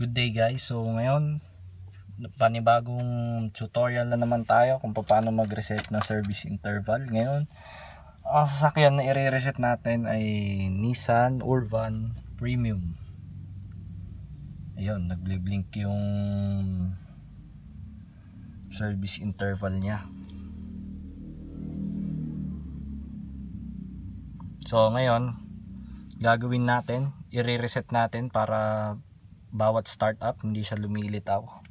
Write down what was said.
Good day guys. So ngayon panibagong tutorial na naman tayo kung paano mag-reset ng service interval. Ngayon ang sasakyan na i-reset natin ay Nissan Urvan Premium. Ayun, nagbli-blink yung service interval niya. So ngayon gagawin natin, i-reset natin para bawat startup, hindi siya lumilitaw.